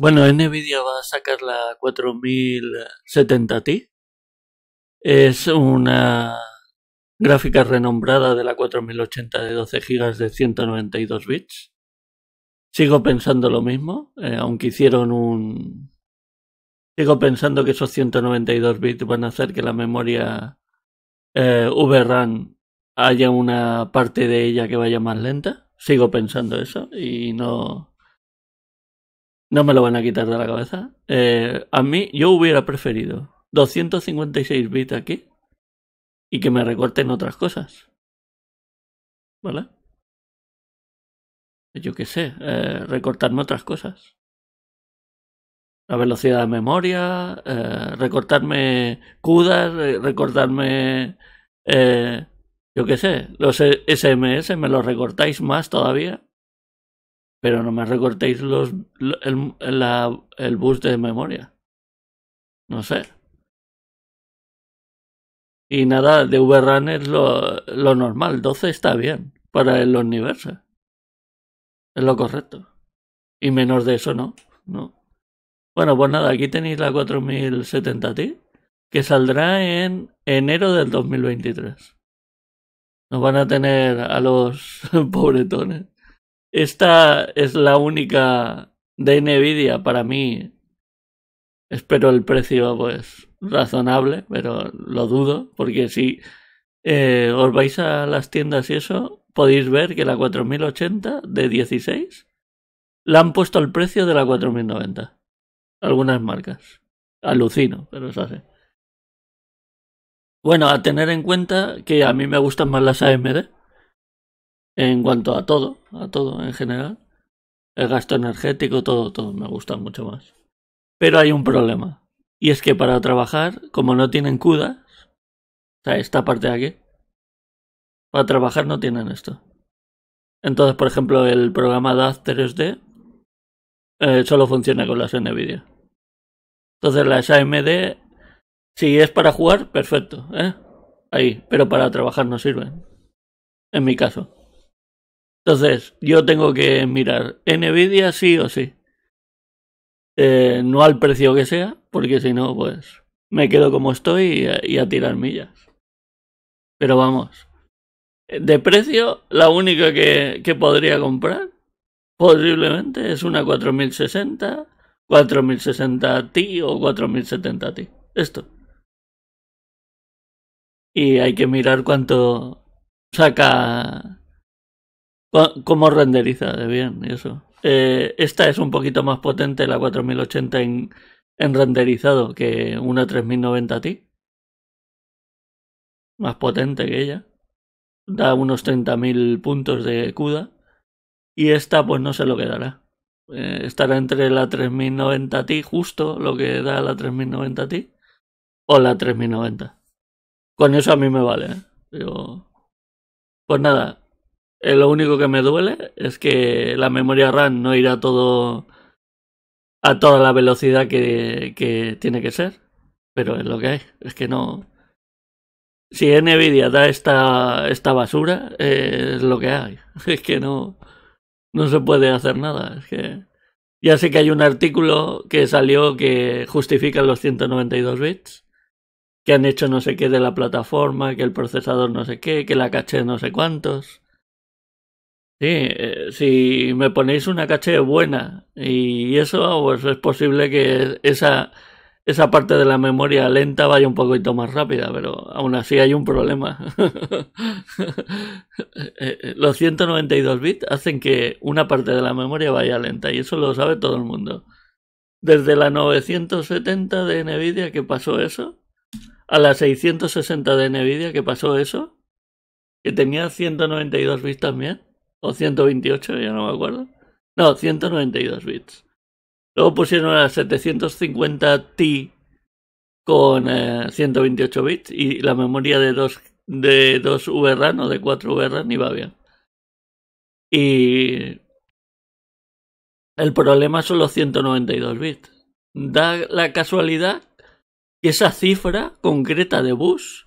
Bueno, Nvidia va a sacar la 4070 Ti. Es una gráfica renombrada de la 4080 de 12 GB de 192 bits. Sigo pensando lo mismo, eh, aunque hicieron un... Sigo pensando que esos 192 bits van a hacer que la memoria eh, VRAM haya una parte de ella que vaya más lenta. Sigo pensando eso y no, no me lo van a quitar de la cabeza. Eh, a mí, yo hubiera preferido 256 bits aquí y que me recorten otras cosas. ¿Vale? Yo qué sé, eh, recortarme otras cosas. La velocidad de memoria, eh, recortarme CUDAs, recortarme. yo qué sé, los SMS e me los recortáis más todavía. Pero no me recortéis los, el, la, bus de memoria. No sé. Y nada, de VRAN es lo, lo normal. 12 está bien para el universo. Es lo correcto. Y menos de eso no. no. Bueno, pues nada, aquí tenéis la 4070 t que saldrá en enero del 2023. Nos van a tener a los pobretones. Esta es la única de Nvidia para mí. Espero el precio, pues, razonable, pero lo dudo, porque si eh, os vais a las tiendas y eso, podéis ver que la 4080 de 16 la han puesto al precio de la 4090. Algunas marcas. Alucino, pero es así. Bueno, a tener en cuenta que a mí me gustan más las AMD en cuanto a todo, a todo en general. El gasto energético, todo, todo me gusta mucho más. Pero hay un problema. Y es que para trabajar, como no tienen CUDA, o sea, esta parte de aquí, para trabajar no tienen esto. Entonces, por ejemplo, el programa DAZ 3D eh, solo funciona con las NVIDIA. Entonces, las AMD, si es para jugar, perfecto, ¿eh? Ahí, pero para trabajar no sirven. En mi caso. Entonces, yo tengo que mirar Nvidia sí o sí. Eh, no al precio que sea, porque si no, pues me quedo como estoy y a, tirar millas. Pero vamos, de precio, la única que, que, podría comprar posiblemente es una 4060, 4060 Ti o 4070 Ti. Esto. Y hay que mirar cuánto saca ¿Cómo renderiza de bien, eso. Eh, esta es un poquito más potente, la 4080 en, en renderizado, que una 3090 Ti. Más potente que ella. Da unos 30.000 puntos de CUDA. Y esta, pues no sé lo que dará. Eh, estará entre la 3090 Ti, justo lo que da la 3090 Ti, o la 3090. Con eso a mí me vale. Pero... ¿eh? Pues nada, eh, lo único que me duele es que la memoria RAM no irá todo a toda la velocidad que, tiene que ser. Pero es lo que hay. Es que no. Si Nvidia da esta, esta basura, eh, es lo que hay. Es que no. No se puede hacer nada. Es que. Ya sé que hay un artículo que salió que justifica los 192 bits, que han hecho no sé qué de la plataforma, que el procesador no sé qué, que la caché no sé cuántos. Sí, eh, si me ponéis una caché buena y eso, pues es posible que esa, esa parte de la memoria lenta vaya un poquito más rápida, pero aún así hay un problema. Eh, eh, los 192 bits hacen que una parte de la memoria vaya lenta y eso lo sabe todo el mundo. Desde la 970 de Nvidia que pasó eso, a la 660 de Nvidia que pasó eso, que tenía 192 bits también o 128, ya no me acuerdo. No, 192 bits. Luego pusieron la 750T con 128 eh, bits y la memoria de 2 de dos o de 4 ni va bien. Y el problema son los 192 bits. Da la casualidad que esa cifra concreta de bus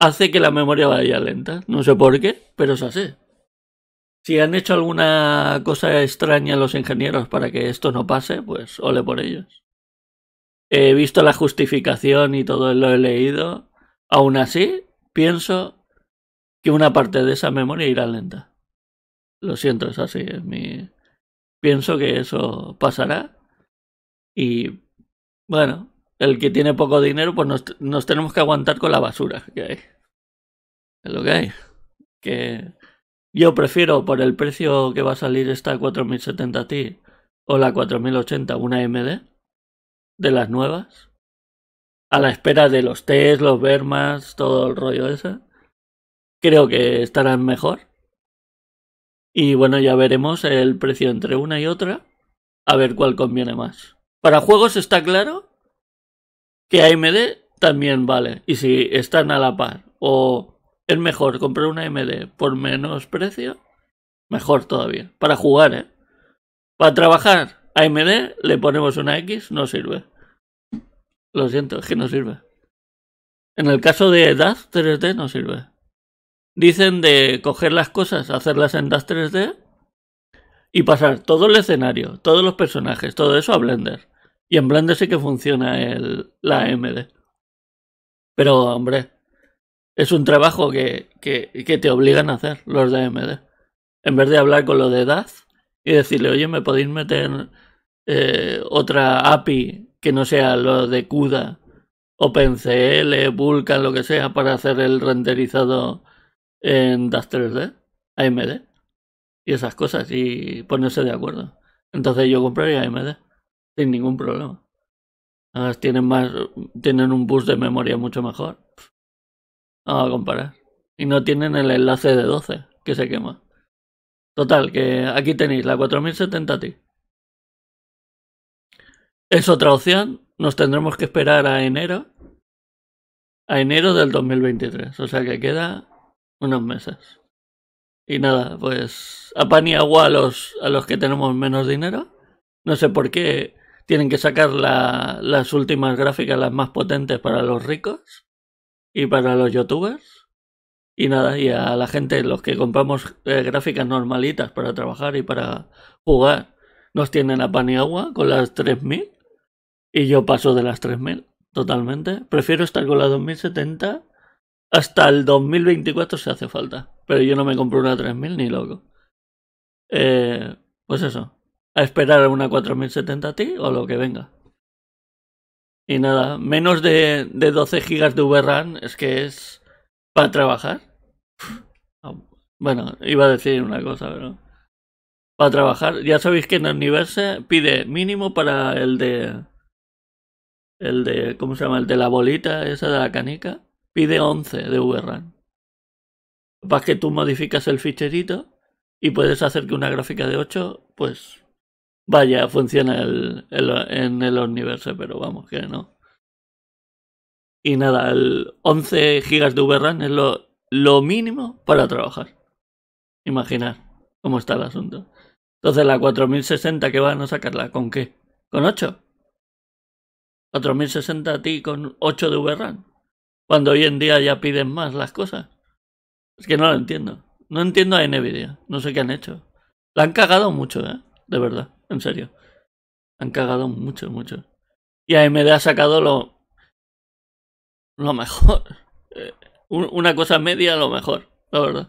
hace que la memoria vaya lenta. No sé por qué, pero es así. Si han hecho alguna cosa extraña los ingenieros para que esto no pase, pues ole por ellos. He visto la justificación y todo lo he leído. Aún así, pienso que una parte de esa memoria irá lenta. Lo siento, es así, Pienso que eso pasará. Y bueno, el que tiene poco dinero, pues nos, nos tenemos que aguantar con la basura que hay. Es lo que hay. Que yo prefiero por el precio que va a salir esta 4070 Ti o la 4080, una AMD de las nuevas, a la espera de los test, los Vermas, todo el rollo ese. Creo que estarán mejor. Y bueno, ya veremos el precio entre una y otra, a ver cuál conviene más. Para juegos está claro que AMD también vale. Y si están a la par o es mejor comprar una AMD por menos precio, mejor todavía. Para jugar, ¿eh? Para trabajar, AMD le ponemos una X, no sirve. Lo siento, es que no sirve. En el caso de DAZ 3D no sirve. Dicen de coger las cosas, hacerlas en DAS 3D y pasar todo el escenario, todos los personajes, todo eso a Blender. Y en Blender sí que funciona la AMD. Pero, hombre, es un trabajo que, que, te obligan a hacer los de AMD. En vez de hablar con lo de DAZ y decirle, oye, ¿me podéis meter eh, otra API que no sea lo de CUDA, OpenCL, Vulkan, lo que sea, para hacer el renderizado en DAZ 3D, AMD? Y esas cosas, y ponerse de acuerdo. Entonces yo compraría AMD, sin ningún problema. tienen, más, tienen un bus de memoria mucho mejor Vamos a comparar. Y no tienen el enlace de 12 que se quema. Total, que aquí tenéis la 4070 Ti. Es otra opción. Nos tendremos que esperar a enero. A enero del 2023. O sea que queda unos meses. Y nada, pues pan y agua a los, a los que tenemos menos dinero. No sé por qué tienen que sacar las últimas gráficas, las más potentes para los ricos y para los youtubers. Y nada, y a la gente, los que compramos eh, gráficas normalitas para trabajar y para jugar, nos tienen a pan y agua con las 3000. Y yo paso de las 3000, totalmente. Prefiero estar con la 2070 hasta el 2024 se hace falta. Pero yo no me compro una 3000 ni loco. Eh, pues eso, a esperar una 4070 a ti o lo que venga. Y nada, menos de, de 12 gigas de VRAM es que es para trabajar. Bueno, iba a decir una cosa, pero. Para trabajar, ya sabéis que en el universo pide mínimo para el de. El de. ¿Cómo se llama? El de la bolita, esa de la canica. Pide 11 de VRAM. Para que tú modificas el ficherito y puedes hacer que una gráfica de 8, pues Vaya, funciona en el Universo, pero vamos, que no. Y nada, el 11 GB de VRAM es lo, lo mínimo para trabajar. Imaginar cómo está el asunto. Entonces, la 4060 que van a sacarla, ¿con qué? ¿Con 8? 4060 a ti con 8 de VRAM. Cuando hoy en día ya piden más las cosas. Es que no lo entiendo. No entiendo a Nvidia. No sé qué han hecho. La han cagado mucho, ¿eh? De verdad en serio. Han cagado mucho, mucho. Y AMD ha sacado lo. Lo mejor. Eh, una cosa media, lo mejor, la verdad.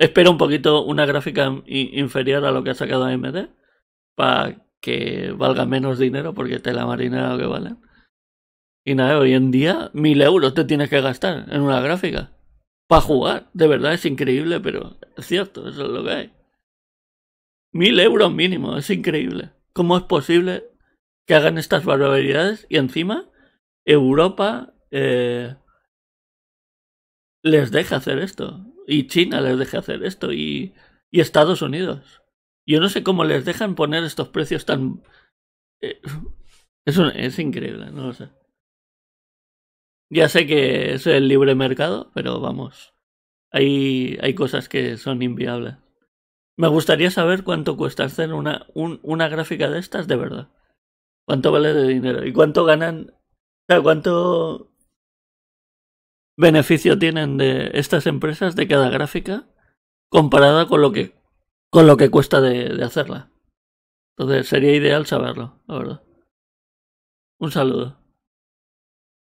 Espero un poquito una gráfica inferior a lo que ha sacado AMD. Para que valga menos dinero, porque la marina lo que vale Y nada, hoy en día, mil euros te tienes que gastar en una gráfica. Para jugar, de verdad es increíble, pero es cierto, eso es lo que hay. Mil euros mínimo, es increíble. ¿Cómo es posible que hagan estas barbaridades? Y encima, Europa eh, les deja hacer esto. Y China les deja hacer esto. Y, Estados Unidos. Yo no sé cómo les dejan poner estos precios tan... Eh, es, es increíble, no lo sé. Ya sé que es el libre mercado, pero vamos. Hay, hay cosas que son inviables. Me gustaría saber cuánto cuesta hacer una, una gráfica de estas de verdad. ¿Cuánto vale de dinero? ¿Y cuánto ganan? O sea, ¿cuánto beneficio tienen de estas empresas de cada gráfica comparada con lo que, con lo que cuesta de, de hacerla? Entonces sería ideal saberlo, la verdad. Un saludo.